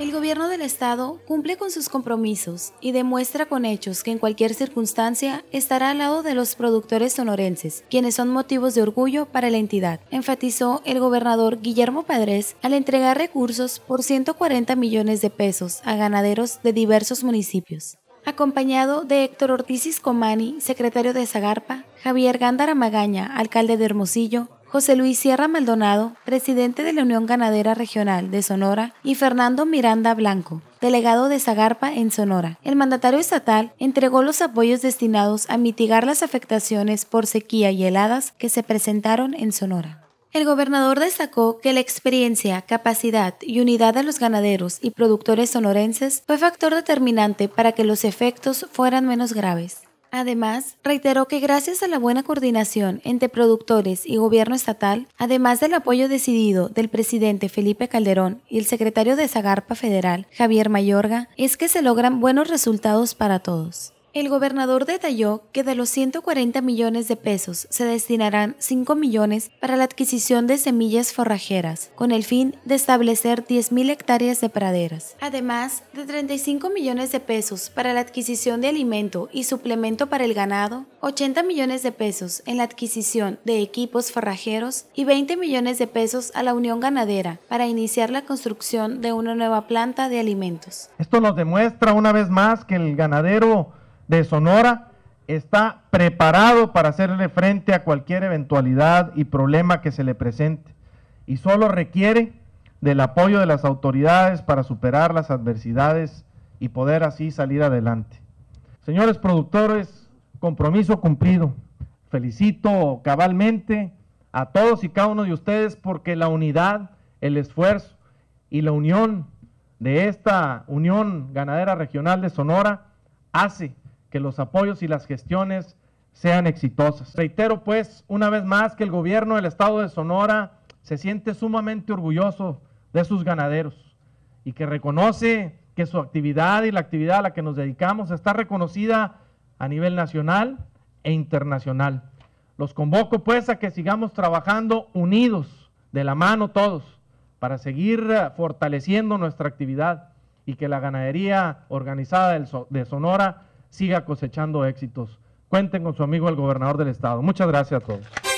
El gobierno del Estado cumple con sus compromisos y demuestra con hechos que en cualquier circunstancia estará al lado de los productores sonorenses, quienes son motivos de orgullo para la entidad, enfatizó el gobernador Guillermo Padres al entregar recursos por 140 millones de pesos a ganaderos de diversos municipios acompañado de Héctor Ortiz Comani, secretario de Zagarpa, Javier Gándara Magaña, alcalde de Hermosillo, José Luis Sierra Maldonado, presidente de la Unión Ganadera Regional de Sonora, y Fernando Miranda Blanco, delegado de Zagarpa en Sonora. El mandatario estatal entregó los apoyos destinados a mitigar las afectaciones por sequía y heladas que se presentaron en Sonora. El gobernador destacó que la experiencia, capacidad y unidad de los ganaderos y productores sonorenses fue factor determinante para que los efectos fueran menos graves. Además, reiteró que gracias a la buena coordinación entre productores y gobierno estatal, además del apoyo decidido del presidente Felipe Calderón y el secretario de Zagarpa Federal, Javier Mayorga, es que se logran buenos resultados para todos. El gobernador detalló que de los 140 millones de pesos se destinarán 5 millones para la adquisición de semillas forrajeras, con el fin de establecer 10.000 hectáreas de praderas. Además de 35 millones de pesos para la adquisición de alimento y suplemento para el ganado, 80 millones de pesos en la adquisición de equipos forrajeros y 20 millones de pesos a la Unión Ganadera para iniciar la construcción de una nueva planta de alimentos. Esto nos demuestra una vez más que el ganadero de Sonora está preparado para hacerle frente a cualquier eventualidad y problema que se le presente y solo requiere del apoyo de las autoridades para superar las adversidades y poder así salir adelante. Señores productores, compromiso cumplido. Felicito cabalmente a todos y cada uno de ustedes porque la unidad, el esfuerzo y la unión de esta Unión Ganadera Regional de Sonora hace que los apoyos y las gestiones sean exitosas. Reitero pues una vez más que el gobierno del estado de Sonora se siente sumamente orgulloso de sus ganaderos y que reconoce que su actividad y la actividad a la que nos dedicamos está reconocida a nivel nacional e internacional. Los convoco pues a que sigamos trabajando unidos, de la mano todos, para seguir eh, fortaleciendo nuestra actividad y que la ganadería organizada de Sonora siga cosechando éxitos. Cuenten con su amigo el gobernador del estado. Muchas gracias a todos.